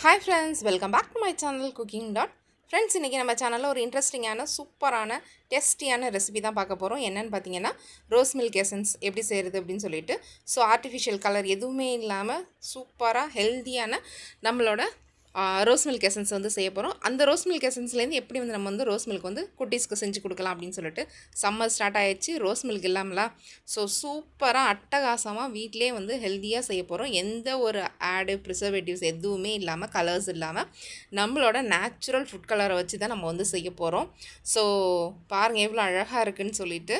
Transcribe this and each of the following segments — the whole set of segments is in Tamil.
hi friends welcome back to my channel cooking dot friends இன்றைக்கி நம்ம சேனலில் ஒரு இன்ட்ரெஸ்டிங்கான சூப்பரான டேஸ்டியான ரெசிபி தான் பார்க்க போகிறோம் என்னென்னு பார்த்தீங்கன்னா ரோஸ் மில்க் எசன்ஸ் எப்படி செய்கிறது அப்படின்னு சொல்லிட்டு ஸோ ஆர்டிஃபிஷியல் கலர் எதுவுமே இல்லாமல் சூப்பராக ஹெல்த்தியான நம்மளோட ரோஸ் மில்க் எசன்ஸ் வந்து செய்ய போகிறோம் அந்த ரோஸ் மில்க் எசன்ஸ்லேருந்து எப்படி வந்து நம்ம வந்து ரோஸ் மில்க் வந்து குட்டீஸ்க்கு செஞ்சு கொடுக்கலாம் அப்படின்னு சொல்லிட்டு சம்மர் ஸ்டார்ட் ஆகிடுச்சு ரோஸ் மில்க் இல்லாமலா ஸோ சூப்பராக அட்டகாசமாக வீட்டிலே வந்து ஹெல்த்தியாக செய்ய போகிறோம் எந்த ஒரு ஆடு ப்ரிசர்வேட்டிவ்ஸ் எதுவுமே இல்லாமல் கலர்ஸ் இல்லாமல் நம்மளோட நேச்சுரல் ஃபுட் கலரை வச்சு தான் நம்ம வந்து செய்ய போகிறோம் ஸோ பாருங்கள் எவ்வளோ அழகாக இருக்குதுன்னு சொல்லிட்டு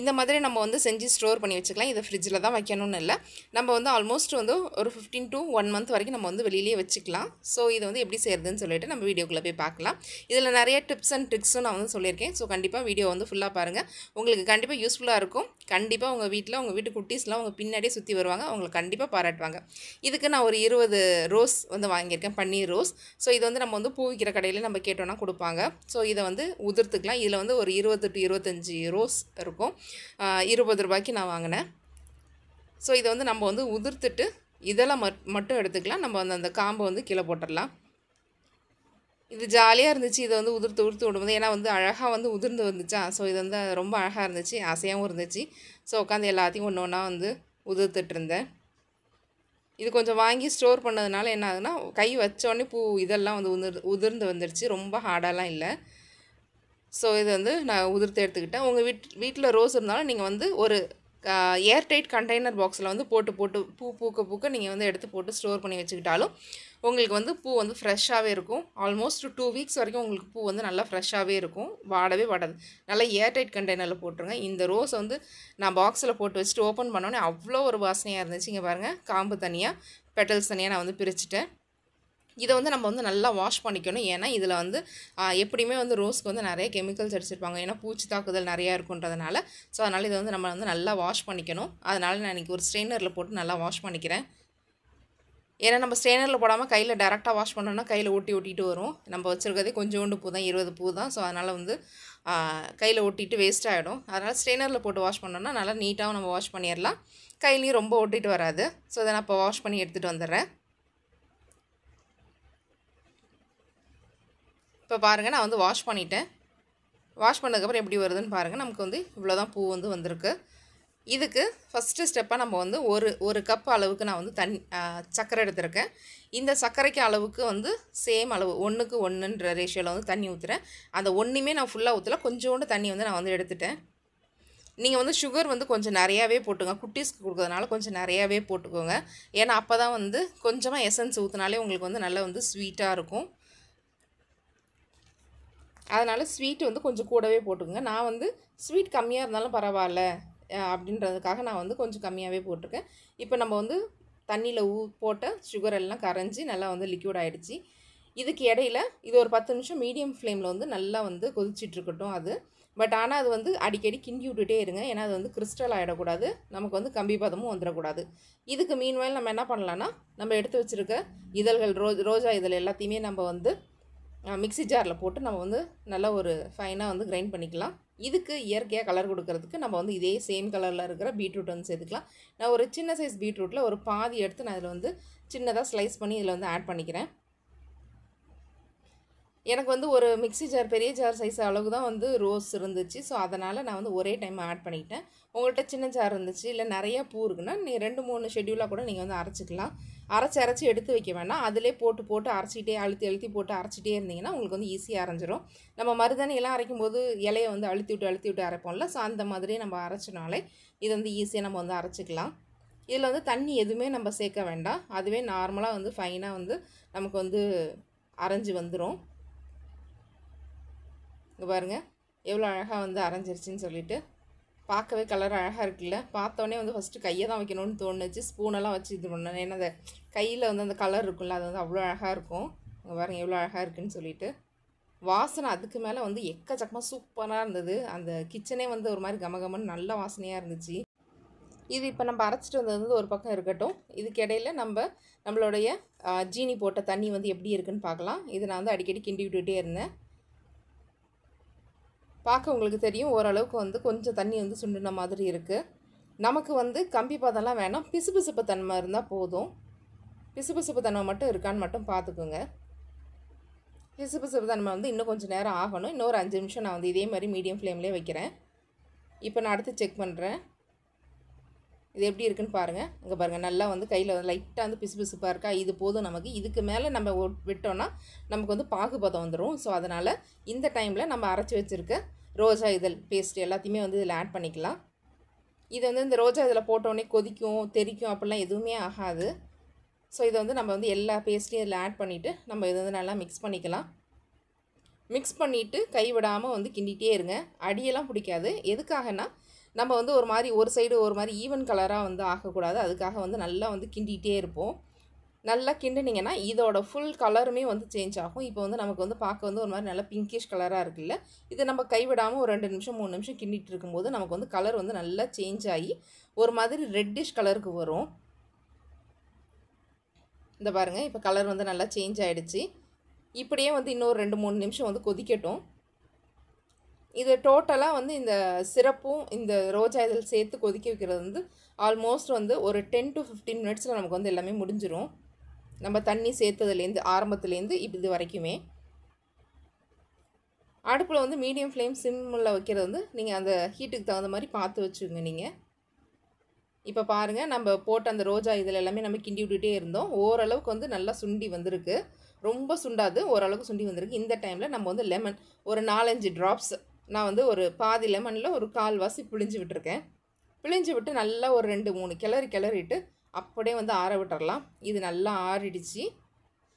இந்த மாதிரி நம்ம வந்து செஞ்சு ஸ்டோர் பண்ணி வச்சுக்கலாம் இதை ஃப்ரிட்ஜில் தான் வைக்கணும்னு இல்லை நம்ம வந்து ஆல்மோஸ்ட் வந்து ஒரு ஃபிஃப்டின் டு ஒன் மந்த் வரைக்கும் நம்ம வந்து வெளியிலேயே வச்சுக்கலாம் ஸோ இதை வந்து எப்படி செய்கிறதுன்னு சொல்லிட்டு நம்ம வீடியோக்குள்ளே போய் பார்க்கலாம் இதில் நிறைய டிப்ஸ் அண்ட் ட்ரிக்ஸும் நான் வந்து சொல்லியிருக்கேன் ஸோ கண்டிப்பாக வீடியோ வந்து ஃபுல்லாக பாருங்கள் உங்களுக்கு கண்டிப்பாக யூஸ்ஃபுல்லாக இருக்கும் கண்டிப்பாக உங்கள் வீட்டில் உங்கள் வீட்டு குட்டீஸ்லாம் உங்கள் பின்னாடியே சுற்றி வருவாங்க அவங்களை கண்டிப்பாக பாராட்டுவாங்க இதுக்கு நான் ஒரு இருபது ரோஸ் வந்து வாங்கியிருக்கேன் பன்னீர் ரோஸ் ஸோ இது வந்து நம்ம வந்து பூ விற்கிற கடையில் நம்ம கேட்டோன்னா கொடுப்பாங்க ஸோ இதை வந்து உதிர்த்துக்கலாம் இதில் வந்து ஒரு இருபது டு இருபத்தஞ்சி ரோஸ் இருக்கும் இருபது ரூபாய்க்கு நான் வாங்கினேன் ஸோ இதை வந்து நம்ம வந்து உதிர்த்துட்டு இதெல்லாம் மட் மட்டும் எடுத்துக்கலாம் நம்ம அந்த அந்த காம்பை வந்து கீழே போட்டுடலாம் இது ஜாலியாக இருந்துச்சு இதை வந்து உதிர்த்து உதிர்த்து விடும்போது ஏன்னா வந்து அழகாக வந்து உதிர்ந்து வந்துச்சா ஸோ இது வந்து ரொம்ப அழகாக இருந்துச்சு ஆசையாகவும் இருந்துச்சு ஸோ உட்காந்து எல்லாத்தையும் ஒன்று ஒன்றா வந்து உதிர்த்துட்டு இருந்தேன் இது கொஞ்சம் வாங்கி ஸ்டோர் பண்ணதுனால என்ன ஆகுதுன்னா கை வச்சோடனே பூ இதெல்லாம் வந்து உதிர் உதிர்ந்து வந்துடுச்சு ரொம்ப ஹார்டாலாம் இல்லை ஸோ இது வந்து நான் உதிர்த்து எடுத்துக்கிட்டேன் உங்கள் வீட் வீட்டில் ரோஸ் இருந்தாலும் நீங்கள் வந்து ஒரு ஏர்டைட் கண்டெய்னர் பாக்ஸில் வந்து போட்டு போட்டு பூ பூக்க பூக்க நீங்கள் வந்து எடுத்து போட்டு ஸ்டோர் பண்ணி வச்சுக்கிட்டாலும் உங்களுக்கு வந்து பூ வந்து ஃப்ரெஷ்ஷாகவே இருக்கும் ஆல்மோஸ்ட் டூ வீக்ஸ் வரைக்கும் உங்களுக்கு பூ வந்து நல்லா ஃப்ரெஷ்ஷாகவே இருக்கும் வாடவே வாடாது நல்லா ஏர்டைட் கண்டெய்னரில் போட்டுருங்க இந்த ரோஸ் வந்து நான் பாக்ஸில் போட்டு வச்சுட்டு ஓப்பன் பண்ணோன்னே அவ்வளோ ஒரு வாசனையாக இருந்துச்சு இங்கே பாருங்கள் காம்பு தனியாக பெட்டல்ஸ் தனியாக நான் வந்து பிரிச்சுட்டேன் இதை வந்து நம்ம வந்து நல்லா வாஷ் பண்ணிக்கணும் ஏன்னா இதில் வந்து எப்படியுமே வந்து ரோஸ்க்கு வந்து நிறைய கெமிக்கல்ஸ் அடிச்சிருப்பாங்க ஏன்னா பூச்சி தாக்குதல் நிறையா இருக்குன்றதுனால ஸோ அதனால் இதை வந்து நம்ம வந்து நல்லா வாஷ் பண்ணிக்கணும் அதனால் நான் இன்றைக்கி ஒரு ஸ்ட்ரெயினரில் போட்டு நல்லா வாஷ் பண்ணிக்கிறேன் ஏன்னா நம்ம ஸ்ட்ரெயினரில் போடாமல் கையில் டேரெக்டாக வாஷ் பண்ணோம்னா கையில் ஒட்டி ஒட்டிட்டு வரும் நம்ம வச்சுருக்கதே கொஞ்சோண்டு பூ தான் இருபது பூ தான் ஸோ அதனால் வந்து கையில் ஓட்டிட்டு வேஸ்ட் ஆகிடும் அதனால் ஸ்ட்ரெயினரில் போட்டு வாஷ் பண்ணோம்னா நல்லா நீட்டாகவும் நம்ம வாஷ் பண்ணிடலாம் கையிலையும் ரொம்ப ஒட்டிட்டு வராது ஸோ அதை நான் இப்போ வாஷ் பண்ணி எடுத்துகிட்டு வந்துடுறேன் இப்போ பாருங்கள் நான் வந்து வாஷ் பண்ணிட்டேன் வாஷ் பண்ணதுக்கப்புறம் எப்படி வருதுன்னு பாருங்கள் நமக்கு வந்து இவ்வளோ தான் பூ வந்து வந்திருக்கு இதுக்கு ஃபஸ்ட்டு ஸ்டெப்பாக நம்ம வந்து ஒரு ஒரு கப் அளவுக்கு நான் வந்து தண்ணி சர்க்கரை எடுத்திருக்கேன் இந்த சர்க்கரைக்கு அளவுக்கு வந்து சேம் அளவு ஒன்றுக்கு ஒன்றுன்ற ரேஷியோவில் வந்து தண்ணி ஊற்றுறேன் அந்த ஒன்றுமே நான் ஃபுல்லாக ஊற்றல கொஞ்சோண்டு தண்ணி வந்து நான் வந்து எடுத்துட்டேன் நீங்கள் வந்து சுகர் வந்து கொஞ்சம் நிறையாவே போட்டுங்க குட்டீஸ்க்கு கொடுக்கறதுனால கொஞ்சம் நிறையாவே போட்டுக்கோங்க ஏன்னா அப்போ தான் வந்து கொஞ்சமாக எசன்ஸ் ஊற்றினாலே உங்களுக்கு வந்து நல்லா வந்து ஸ்வீட்டாக இருக்கும் அதனால் ஸ்வீட்டு வந்து கொஞ்சம் கூடவே போட்டுக்கோங்க நான் வந்து ஸ்வீட் கம்மியாக இருந்தாலும் பரவாயில்ல அப்படின்றதுக்காக நான் வந்து கொஞ்சம் கம்மியாகவே போட்டிருக்கேன் இப்போ நம்ம வந்து தண்ணியில் ஊ போட்ட சுகர் எல்லாம் கரைஞ்சி நல்லா வந்து லிக்யூட் ஆகிடுச்சி இதுக்கு இடையில இது ஒரு பத்து நிமிஷம் மீடியம் ஃப்ளேமில் வந்து நல்லா வந்து கொதிச்சிட்ருக்கட்டும் அது பட் ஆனால் அது வந்து அடிக்கடி கிண்டி விட்டுட்டே இருங்க ஏன்னா அது வந்து கிறிஸ்டல் ஆகிடக்கூடாது நமக்கு வந்து கம்பி பதமும் வந்துடக்கூடாது இதுக்கு மீன்வாயில் நம்ம என்ன பண்ணலான்னா நம்ம எடுத்து வச்சுருக்க இதழ்கள் ரோ ரோஜா இதழ் எல்லாத்தையுமே நம்ம வந்து மிக்சி ஜாரில் போட்டு நம்ம வந்து நல்லா ஒரு ஃபைனாக வந்து கிரைண்ட் பண்ணிக்கலாம் இதுக்கு இயற்கையாக கலர் கொடுக்கறதுக்கு நம்ம வந்து இதே சேம் கலரில் இருக்கிற பீட்ரூட் வந்து சேர்த்துக்கலாம் நான் ஒரு சின்ன சைஸ் பீட்ரூட்டில் ஒரு பாதி எடுத்து நான் இதில் வந்து சின்னதாக ஸ்லைஸ் பண்ணி இதில் வந்து ஆட் பண்ணிக்கிறேன் எனக்கு வந்து ஒரு மிக்சி ஜார் பெரிய ஜார் சைஸ் அளவு தான் வந்து ரோஸ் இருந்துச்சு ஸோ அதனால் நான் வந்து ஒரே டைம் ஆட் பண்ணிக்கிட்டேன் உங்கள்கிட்ட சின்ன ஜார் இருந்துச்சு இல்லை நிறையா பூ இருக்குன்னா நீங்கள் ரெண்டு மூணு ஷெட்யூலாக கூட நீங்கள் வந்து அரைச்சிக்கலாம் அரைச்சி அரைச்சி எடுத்து வைக்க வேணாம் அதிலே போட்டு போட்டு அரைச்சிட்டே அழுத்தி அழுத்தி போட்டு அரைச்சிட்டே இருந்தீங்கன்னா உங்களுக்கு வந்து ஈஸியாக அரைஞ்சிரும் நம்ம மருதாணியெல்லாம் அரைக்கும் போது இலையை வந்து அழுத்தி விட்டு அழுத்தி விட்டு அரைப்போம்ல ஸோ அந்த மாதிரி நம்ம அரைச்சினாலே இது வந்து ஈஸியாக நம்ம வந்து அரைச்சிக்கலாம் இதில் வந்து தண்ணி எதுவுமே நம்ம சேர்க்க வேண்டாம் அதுவே நார்மலாக வந்து ஃபைனாக வந்து நமக்கு வந்து அரைஞ்சி வந்துடும் இங்கே பாருங்கள் எவ்வளோ அழகாக வந்து அரைஞ்சிருச்சின்னு சொல்லிவிட்டு பார்க்கவே கலர் அழகாக இருக்குல்ல பார்த்தோன்னே வந்து ஃபஸ்ட்டு கையை தான் வைக்கணும்னு தோணுச்சு ஸ்பூனெல்லாம் வச்சு இது பண்ணேன் ஏன்னா அந்த கையில் வந்து அந்த கலர் இருக்கும்ல அது வந்து அவ்வளோ அழகாக இருக்கும் அங்கே பாருங்கள் எவ்வளோ அழகாக இருக்குன்னு சொல்லிட்டு வாசனை அதுக்கு மேலே வந்து எக்கச்சக்கமாக சூப்பராக இருந்தது அந்த கிச்சனே வந்து ஒரு மாதிரி கமகமன் நல்ல வாசனையாக இருந்துச்சு இது இப்போ நம்ம அரைச்சிட்டு வந்தது வந்து ஒரு பக்கம் இருக்கட்டும் இதுக்கிடையில் நம்ம நம்மளுடைய ஜீனி போட்ட தண்ணி வந்து எப்படி இருக்குன்னு பார்க்கலாம் இதை நான் வந்து அடிக்கடி கிண்டி விட்டுகிட்டே இருந்தேன் பார்க்க உங்களுக்கு தெரியும் ஓரளவுக்கு வந்து கொஞ்சம் தண்ணி வந்து சுண்டின மாதிரி இருக்குது நமக்கு வந்து கம்பி பதம்லாம் வேணாம் பிசுபிசுப்பு தன்மை இருந்தால் போதும் பிசுபிசுப்பு தன்மை மட்டும் இருக்கான்னு மட்டும் பார்த்துக்குங்க பிசுபிசுப்பு தன்மை வந்து இன்னும் கொஞ்சம் நேரம் ஆகணும் இன்னொரு அஞ்சு நிமிஷம் நான் வந்து இதே மாதிரி மீடியம் ஃப்ளேம்லேயே வைக்கிறேன் இப்போ நான் அடுத்து செக் பண்ணுறேன் இது எப்படி இருக்குன்னு பாருங்கள் இங்கே பாருங்கள் நல்லா வந்து கையில் லைட்டாக வந்து பிசு பிசுப்பாக இருக்கா இது போதும் நமக்கு இதுக்கு மேலே நம்ம விட்டோன்னா நமக்கு வந்து பாகுபதம் வந்துடும் ஸோ அதனால் இந்த டைமில் நம்ம அரைச்சி வச்சுருக்க ரோஜா இதழ் பேஸ்ட் எல்லாத்தையுமே வந்து இதில் ஆட் பண்ணிக்கலாம் இது வந்து இந்த ரோஜா இதில் போட்டோடனே கொதிக்கும் தெரிக்கும் அப்படிலாம் எதுவுமே ஆகாது ஸோ இதை வந்து நம்ம வந்து எல்லா பேஸ்ட்டையும் இதில் ஆட் பண்ணிவிட்டு நம்ம இதை வந்து நல்லா மிக்ஸ் பண்ணிக்கலாம் மிக்ஸ் பண்ணிவிட்டு கை விடாமல் வந்து கிண்டிகிட்டே இருங்க அடியெல்லாம் பிடிக்காது எதுக்காகனா நம்ம வந்து ஒரு மாதிரி ஒரு சைடு ஒரு மாதிரி ஈவன் கலராக வந்து ஆகக்கூடாது அதுக்காக வந்து நல்லா வந்து கிண்டிகிட்டே இருப்போம் நல்லா கிண்டினீங்கன்னா இதோட ஃபுல் கலருமே வந்து சேஞ்ச் ஆகும் இப்போ வந்து நமக்கு வந்து பார்க்க வந்து ஒரு மாதிரி நல்லா பிங்கிஷ் கலராக இருக்குல்ல இதை நம்ம கைவிடாமல் ஒரு ரெண்டு நிமிஷம் மூணு நிமிஷம் கிண்டிகிட்டு இருக்கும்போது நமக்கு வந்து கலர் வந்து நல்லா சேஞ்ச் ஆகி ஒரு மாதிரி ரெட்டிஷ் கலருக்கு வரும் இந்த பாருங்கள் இப்போ கலர் வந்து நல்லா சேஞ்ச் ஆகிடுச்சு இப்படியே வந்து இன்னொரு ரெண்டு மூணு நிமிஷம் வந்து கொதிக்கட்டும் இது டோட்டலாக வந்து இந்த சிரப்பும் இந்த ரோஜா இதில் சேர்த்து கொதிக்க வைக்கிறது வந்து ஆல்மோஸ்ட் வந்து ஒரு டென் டு ஃபிஃப்டீன் மினிட்ஸில் நமக்கு வந்து எல்லாமே முடிஞ்சிடும் நம்ம தண்ணி சேர்த்ததுலேருந்து ஆரம்பத்துலேருந்து இது வரைக்குமே அடுப்பில் வந்து மீடியம் ஃப்ளேம் சிம்மில் வைக்கிறது வந்து நீங்கள் அந்த ஹீட்டுக்கு தகுந்த மாதிரி பார்த்து வச்சுக்கோங்க நீங்கள் இப்போ பாருங்கள் நம்ம போட்ட அந்த ரோஜா இதில் எல்லாமே நம்ம கிண்டி விட்டுகிட்டே இருந்தோம் ஓரளவுக்கு வந்து நல்லா சுண்டி வந்திருக்கு ரொம்ப சுண்டாது ஓரளவுக்கு சுண்டி வந்திருக்கு இந்த டைமில் நம்ம வந்து லெமன் ஒரு நாலஞ்சு ட்ராப்ஸ் நான் வந்து ஒரு பாதி லெமனில் ஒரு கால்வாசி பிழிஞ்சு விட்டுருக்கேன் பிழிஞ்சு விட்டு நல்லா ஒரு ரெண்டு மூணு கிளறி கிளறிட்டு அப்படியே வந்து ஆற விட்டுறலாம் இது நல்லா ஆறிடுச்சு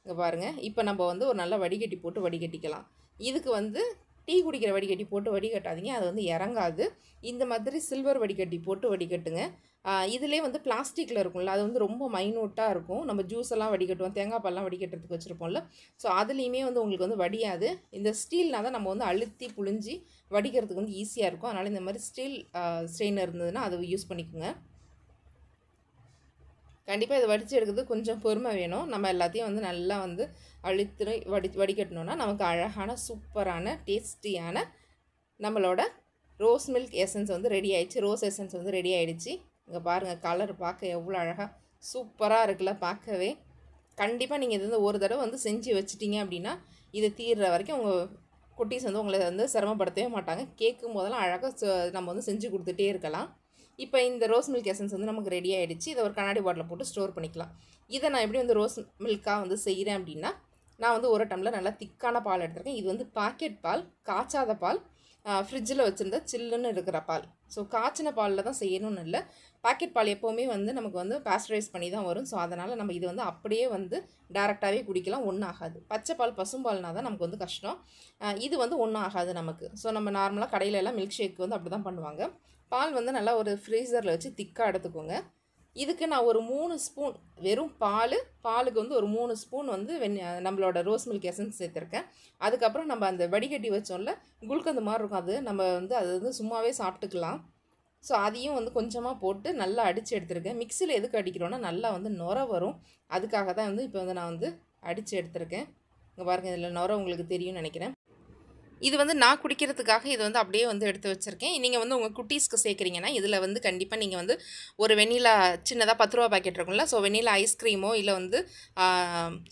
இங்கே பாருங்கள் இப்போ நம்ம வந்து ஒரு நல்லா வடிகட்டி போட்டு வடிகட்டிக்கலாம் இதுக்கு வந்து டீ குடிக்கிற வடிகட்டி போட்டு வடிகட்டாதீங்க அது வந்து இறங்காது இந்த மாதிரி சில்வர் வடிகட்டி போட்டு வடிகட்டுங்க இதிலே வந்து பிளாஸ்டிக்கில் இருக்கும்ல அது வந்து ரொம்ப மைனூட்டாக இருக்கும் நம்ம ஜூஸ் எல்லாம் வடிகட்டுவோம் தேங்காய் பால்லாம் வடிகட்டுறதுக்கு வச்சுருப்போம்ல ஸோ அதுலேயுமே வந்து உங்களுக்கு வந்து வடியாது இந்த ஸ்டீல்னால் தான் நம்ம வந்து அழுத்தி புழிஞ்சி வடிக்கிறதுக்கு வந்து ஈஸியாக இருக்கும் அதனால் இந்த மாதிரி ஸ்டீல் ஸ்ட்ரெயினர் இருந்ததுன்னா அதை யூஸ் பண்ணிக்கோங்க கண்டிப்பாக இதை வடித்து எடுக்கிறது கொஞ்சம் பொறுமை வேணும் நம்ம எல்லாத்தையும் வந்து நல்லா வந்து அழுத்து வடி வடிகட்டணுன்னா நமக்கு அழகான சூப்பரான டேஸ்டியான நம்மளோட ரோஸ் மில்க் எசன்ஸ் வந்து ரெடி ஆயிடுச்சு ரோஸ் எசன்ஸ் வந்து ரெடி ஆகிடுச்சு இங்கே பாருங்கள் கலர் பார்க்க எவ்வளோ அழகாக சூப்பராக இருக்குல்ல பார்க்கவே கண்டிப்பாக நீங்கள் இது வந்து ஒரு தடவை வந்து செஞ்சு வச்சுட்டீங்க அப்படின்னா இது தீர்ற வரைக்கும் உங்கள் குட்டீஸ் வந்து உங்களை வந்து சிரமப்படுத்தவே மாட்டாங்க கேட்கும் போதெல்லாம் அழகாக நம்ம வந்து செஞ்சு கொடுத்துட்டே இருக்கலாம் இப்போ இந்த ரோஸ் மில்க் எசன்ஸ் வந்து நமக்கு ரெடி ஆகிடுச்சு இதை ஒரு கண்ணாடி பாட்டில் போட்டு ஸ்டோர் பண்ணிக்கலாம் இதை நான் எப்படி வந்து ரோஸ் மில்காக வந்து செய்கிறேன் அப்படின்னா நான் வந்து ஒரு டம்ளர் நல்லா திக்கான பால் எடுத்துருக்கேன் இது வந்து பாக்கெட் பால் காய்ச்சாத பால் ஃப்ரிட்ஜில் வச்சுருந்த சில்லுன்னு இருக்கிற பால் ஸோ காய்ச்சின பாலில் தான் செய்யணும்னு இல்லை பாக்கெட் பால் எப்போவுமே வந்து நமக்கு வந்து பாஸ்டரைஸ் பண்ணி தான் வரும் ஸோ அதனால் நம்ம இது வந்து அப்படியே வந்து டேரெக்டாகவே குடிக்கலாம் ஒன்றும் ஆகாது பச்சை பால் பசும்பால்னால் தான் நமக்கு வந்து கஷ்டம் இது வந்து ஒன்றும் ஆகாது நமக்கு ஸோ நம்ம நார்மலாக கடையில் எல்லாம் மில்க் ஷேக் வந்து அப்படி தான் பண்ணுவாங்க பால் வந்து நல்லா ஒரு ஃப்ரீசரில் வச்சு திக்காக எடுத்துக்கோங்க இதுக்கு நான் ஒரு மூணு ஸ்பூன் வெறும் பால் பாலுக்கு வந்து ஒரு மூணு ஸ்பூன் வந்து வெண் நம்மளோட ரோஸ் மில்க் எசன்ஸ் சேர்த்துருக்கேன் அதுக்கப்புறம் நம்ம அந்த வடிகட்டி வச்சோம்ல குல்கந்து மாதிரி இருக்கும் அது நம்ம வந்து அது வந்து சும்மாவே சாப்பிட்டுக்கலாம் ஸோ அதையும் வந்து கொஞ்சமாக போட்டு நல்லா அடித்து எடுத்திருக்கேன் மிக்சியில் எதுக்கு அடிக்கிறோன்னா நல்லா வந்து நுர வரும் அதுக்காக தான் வந்து இப்போ வந்து நான் வந்து அடித்து எடுத்திருக்கேன் இங்கே பாருங்கள் இதில் நுர உங்களுக்கு தெரியும்னு நினைக்கிறேன் இது வந்து நான் குடிக்கிறதுக்காக இது வந்து அப்படியே வந்து எடுத்து வச்சுருக்கேன் நீங்கள் வந்து உங்கள் குட்டீஸ்க்கு சேர்க்குறீங்கன்னா இதில் வந்து கண்டிப்பாக நீங்கள் வந்து ஒரு வெண்ணிலா சின்னதாக பத்து ரூபா பாக்கெட் இருக்கும்ல ஸோ வெண்ணிலா ஐஸ்கிரீமோ இல்லை வந்து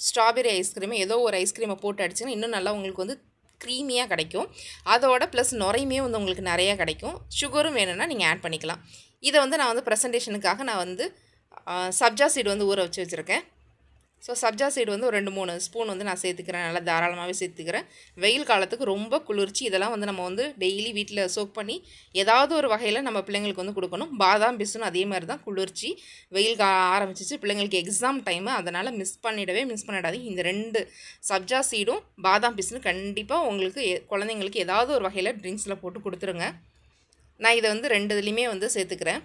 ஸ்ட்ராபெரி ஐஸ்கிரீமோ ஏதோ ஒரு ஐஸ்கிரீமை போட்டு அடிச்சிங்கன்னா இன்னும் நல்லா உங்களுக்கு வந்து க்ரீமியாக கிடைக்கும் அதோட ப்ளஸ் நுரையுமே வந்து உங்களுக்கு நிறையா கிடைக்கும் சுகரும் வேணும்னா நீங்கள் ஆட் பண்ணிக்கலாம் இதை வந்து நான் வந்து ப்ரெசன்டேஷனுக்காக நான் வந்து சப்ஜா சீடு வந்து ஊற வச்சு வச்சுருக்கேன் ஸோ சப்ஜா சீடு வந்து ஒரு ரெண்டு மூணு ஸ்பூன் வந்து நான் சேர்த்துக்கிறேன் நல்லா தாராளமாகவே சேர்த்துக்கிறேன் வெயில் காலத்துக்கு ரொம்ப குளிர்ச்சி இதெல்லாம் வந்து நம்ம வந்து டெய்லி வீட்டில் சோக் பண்ணி ஏதாவது ஒரு வகையில் நம்ம பிள்ளைங்களுக்கு வந்து கொடுக்கணும் பாதாம் பிஸ்ஸுன்னு அதே மாதிரி தான் குளிர்ச்சி வெயில் கா ஆரம்பிச்சிச்சு பிள்ளைங்களுக்கு எக்ஸாம் டைமு அதனால் மிஸ் பண்ணிடவே மிஸ் பண்ணிடாதீங்க இந்த ரெண்டு சப்ஜா சீடும் பாதாம் பிசுனு கண்டிப்பாக உங்களுக்கு குழந்தைங்களுக்கு ஏதாவது ஒரு வகையில் ட்ரிங்க்ஸில் போட்டு கொடுத்துருங்க நான் இதை வந்து ரெண்டு இதுலேயுமே வந்து சேர்த்துக்கிறேன்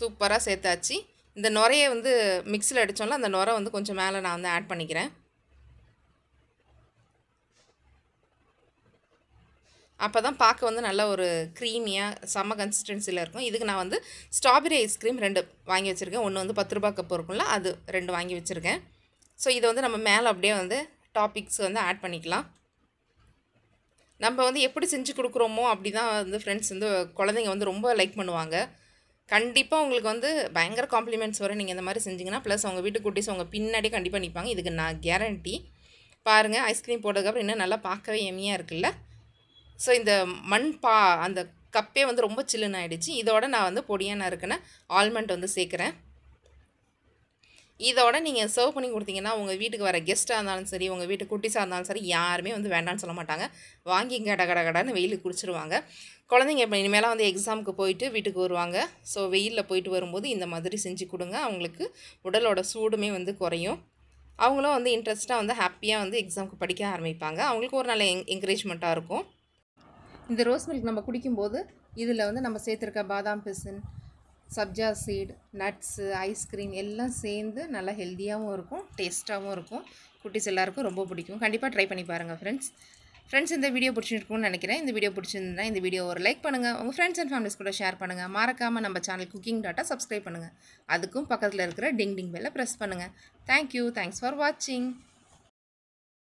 சூப்பராக சேர்த்தாச்சு இந்த நுரையை வந்து மிக்சியில் அடித்தோம்ல அந்த நுரை வந்து கொஞ்சம் மேலே நான் வந்து ஆட் பண்ணிக்கிறேன் அப்போ தான் பார்க்க வந்து நல்ல ஒரு க்ரீமியாக செம்ம கன்சிஸ்டன்சியில் இருக்கும் இதுக்கு நான் வந்து ஸ்ட்ராபெரி ஐஸ்கிரீம் ரெண்டு வாங்கி வச்சுருக்கேன் ஒன்று வந்து பத்து ரூபா கப்பு இருக்கும்ல அது ரெண்டு வாங்கி வச்சுருக்கேன் ஸோ இதை வந்து நம்ம மேலே அப்படியே வந்து டாப்பிக்ஸ் வந்து ஆட் பண்ணிக்கலாம் நம்ம வந்து எப்படி செஞ்சு கொடுக்குறோமோ அப்படி தான் வந்து ஃப்ரெண்ட்ஸ் வந்து குழந்தைங்க வந்து ரொம்ப லைக் பண்ணுவாங்க கண்டிப்பாக உங்களுக்கு வந்து பயங்கர காம்ப்ளிமெண்ட்ஸ் வரும் நீங்கள் இந்த மாதிரி செஞ்சிங்கன்னா ப்ளஸ் உங்கள் வீட்டு குட்டிஸ் உங்கள் பின்னாடி கண்டிப்பாக நிற்பாங்க இதுக்கு நான் கேரண்டி பாருங்கள் ஐஸ்கிரீம் போட்டதுக்கப்புறம் இன்னும் நல்லா பார்க்கவே எமையாக இருக்குல்ல ஸோ இந்த மண் பா அந்த கப்பே வந்து ரொம்ப சில்லுன்னு ஆகிடுச்சு இதோட நான் வந்து பொடியாக இருக்குன்னு ஆல்மண்ட் வந்து சேர்க்குறேன் இதோட நீங்கள் சர்வ் பண்ணி கொடுத்தீங்கன்னா உங்கள் வீட்டுக்கு வர கெஸ்ட்டாக இருந்தாலும் சரி உங்கள் வீட்டு குட்டிஸாக இருந்தாலும் சரி யாருமே வந்து வேண்டாம்னு சொல்ல மாட்டாங்க வாங்கி கட கட கடன்னு வெயிலுக்கு குடிச்சிருவாங்க குழந்தைங்க இப்போ இனிமேலாம் வந்து எக்ஸாமுக்கு போயிட்டு வீட்டுக்கு வருவாங்க ஸோ வெயிலில் போயிட்டு வரும்போது இந்த மாதிரி செஞ்சு கொடுங்க அவங்களுக்கு உடலோட சூடுமே வந்து குறையும் அவங்களும் வந்து இன்ட்ரெஸ்ட்டாக வந்து ஹாப்பியாக வந்து எக்ஸாமுக்கு படிக்க ஆரம்பிப்பாங்க அவங்களுக்கு ஒரு நல்ல எங் என்கரேஜ்மெண்ட்டாக இருக்கும் இந்த ரோஸ் மில்க் நம்ம குடிக்கும்போது இதில் வந்து நம்ம சேர்த்துருக்க பாதாம் பிசின் சப்ஜா சீட் நட்ஸு ஐஸ்கிரீம் எல்லாம் சேர்ந்து நல்லா ஹெல்த்தியாகவும் இருக்கும் டேஸ்ட்டாகவும் இருக்கும் குட்டிஸ் எல்லாருக்கும் ரொம்ப பிடிக்கும் கண்டிப்பாக ட்ரை பண்ணி பாருங்கள் ஃப்ரெண்ட்ஸ் ஃப்ரெண்ட்ஸ் இந்த வீடியோ பிடிச்சிருக்கும்னு நினைக்கிறேன் இந்த வீடியோ பிடிச்சிருந்தா இந்த வீடியோ ஒரு லைக் பண்ணுங்கள் உங்கள் ஃப்ரெண்ட்ஸ் அண்ட் ஃபேமிலிஸ் கூட ஷேர் பண்ணுங்கள் மறக்காமல் நம்ம சேனல் குக்கிங் டாட்டா சப்ஸ்கிரைப் பண்ணுங்கள் அதுக்கும் பக்கத்தில் இருக்கிற டிங் டிங் பெல்லை ப்ரெஸ் பண்ணுங்கள் தேங்க்யூ தேங்க்ஸ் ஃபார் வாட்சிங்